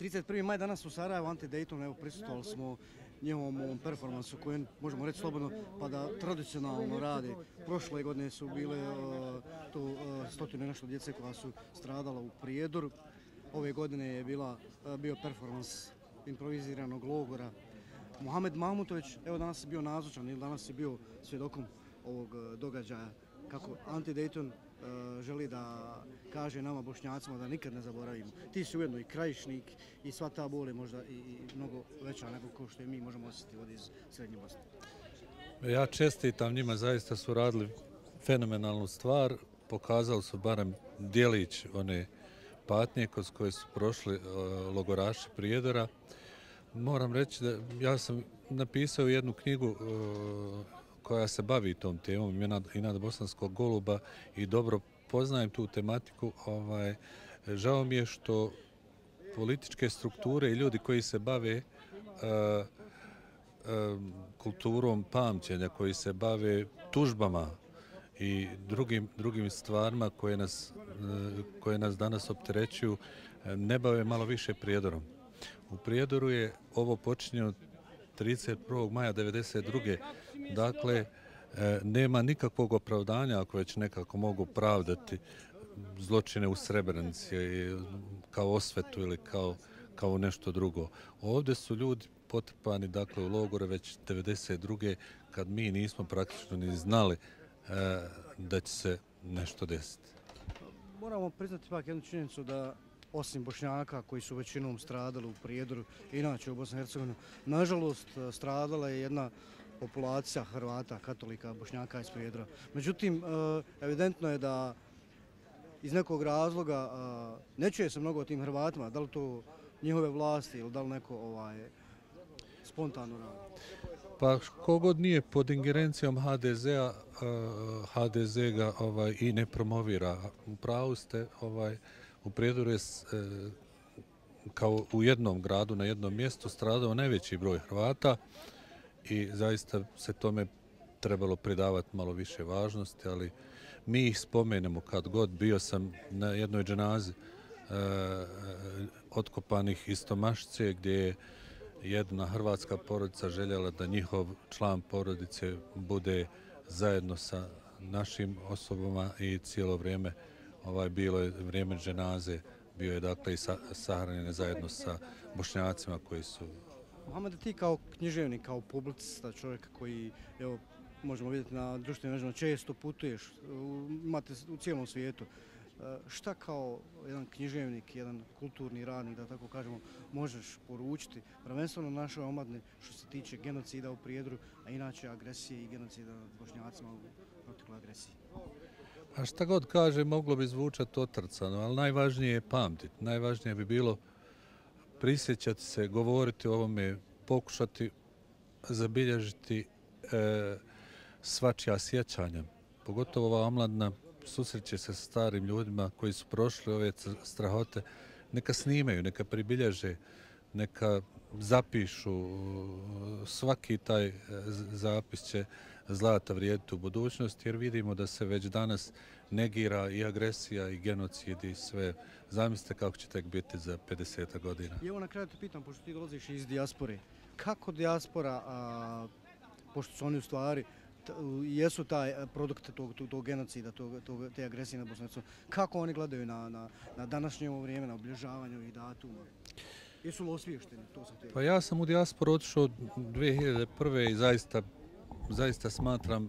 31. maj danas u Sarajevo, Ante Dayton, evo prisutovali smo njevom ovom performansu koju možemo reći slobodno, pa da tradicionalno radi. Prošle godine su bile e, tu e, stotine nešto djece koja su stradala u Prijedor. Ove godine je e, bio performans improviziranog logora. Mohamed Mamutović, evo danas je bio nazočan ili danas je bio svjedokom ovog događaja kako Ante Dayton E, želi da kaže nama bošnjacima da nikad ne zaboravimo. Ti si ujedno i krajišnik i sva ta bol je možda i mnogo veća nego ko što je mi možemo osjetiti od iz Srednje Bosne. Ja čestitam njima, zaista su radili fenomenalnu stvar, pokazali su barem dijelić one patnje koz koje su prošli e, logoraši Prijedora. Moram reći da ja sam napisao jednu knjigu e, koja se bavi tom temom, i nad bosanskog goluba i dobro poznajem tu tematiku. Ovaj, žao mi je što političke strukture i ljudi koji se bave uh, uh, kulturom pamćenja, koji se bave tužbama i drugim, drugim stvarima koje nas, eh, koje nas danas opterećuju, ne bave malo više prijedorom. U prijedoru je ovo počinjeno 31. maja 1992. Dakle, e, nema nikakvog opravdanja ako već nekako mogu pravdati zločine u Srebrenici e, kao osvetu ili kao, kao nešto drugo. Ovdje su ljudi potrpani dakle, u logore već 1992. kad mi nismo praktično ni znali e, da će se nešto desiti. Moramo priznati pak jednu činjenicu da osim Bošnjaka koji su većinom stradali u Prijedoru, inače u Bosni i Hercegovini, nažalost stradala je jedna populacija Hrvata, katolika, bošnjaka iz Prijedra. Međutim, e, evidentno je da iz nekog razloga e, ne čuje se mnogo o tim Hrvatima, da li to njihove vlasti ili da li neko ovaj, spontano rade. Pa kogod nije pod ingerencijom HDZ-a, e, HDZ ga ovaj, i ne promovira. U pravu ste, ovaj, u Prijedoru je kao u jednom gradu, na jednom mjestu, stradao najveći broj Hrvata, i zaista se tome trebalo pridavati malo više važnosti, ali mi ih spomenemo kad god. Bio sam na jednoj dženazi e, otkopanih iz Tomašice gdje je jedna hrvatska porodica željela da njihov član porodice bude zajedno sa našim osobama i cijelo vrijeme ovaj, bilo je vrijeme dženaze bio je dakle i sa, sahranjene zajedno sa bošnjacima koji su Mohamed, ti kao književnik, kao publicista, čovjek koji, evo, možemo vidjeti na društvenim mrežama, često putuješ, imate u cijelom svijetu. E, šta kao jedan književnik, jedan kulturni radnik, da tako kažemo, možeš poručiti prvenstveno našoj omladni što se tiče genocida u Prijedru, a inače agresije i genocida bošnjacima u protekloj agresiji? A šta god kaže, moglo bi zvučati otrcano, ali najvažnije je pamtit. Najvažnije bi bilo prisjećati se, govoriti o ovome, pokušati zabilježiti e, svačija sjećanja. Pogotovo ova omladna susreće se sa starim ljudima koji su prošli ove strahote, neka snimaju, neka pribilježe, neka zapišu, uh, svaki taj uh, zapis će zlata vrijediti u budućnosti jer vidimo da se već danas negira i agresija i genocid i sve. Zamislite kako će tek biti za 50 godina. I evo na kraju te pitam, pošto ti dolaziš iz dijaspore, kako dijaspora, a, pošto su oni u stvari, jesu taj eh, produkt tog, tog, genocida, tog, tog, te agresije na Bosnicu, kako oni gledaju na, na, na današnje ovo vrijeme, na obilježavanje ovih datuma? Jesu li osvješteni? To sam pa ja sam u dijasporu otišao 2001. i zaista, zaista smatram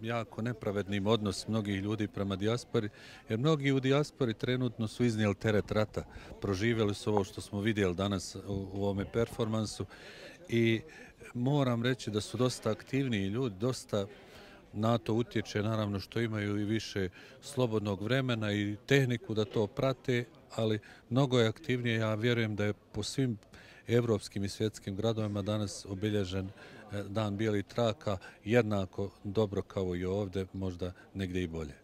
jako nepravednim odnos mnogih ljudi prema dijaspori, jer mnogi u dijaspori trenutno su iznijeli teret rata, proživjeli su ovo što smo vidjeli danas u, u ovome performansu i moram reći da su dosta aktivni ljudi, dosta na to utječe naravno što imaju i više slobodnog vremena i tehniku da to prate, ali mnogo je aktivnije. Ja vjerujem da je po svim evropskim i svjetskim gradovima danas obilježen e, dan bijeli traka jednako dobro kao i ovdje, možda negdje i bolje.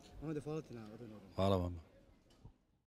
Hvala vam.